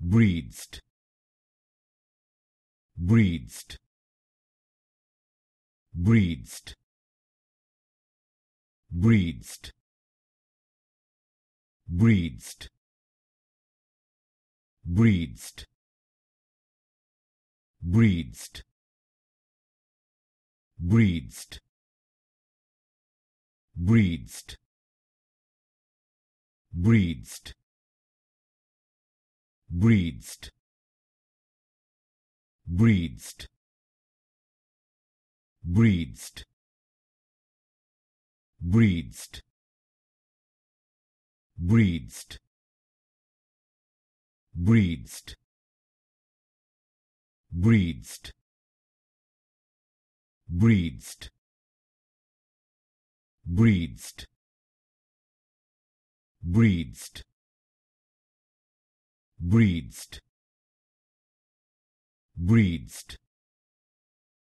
breathed breathed breathed breathed breathed breathed breathed breathed breathed breathed breathed breathed breathed breathed breathed breathed breathed breathed breathed breathed breathed breathed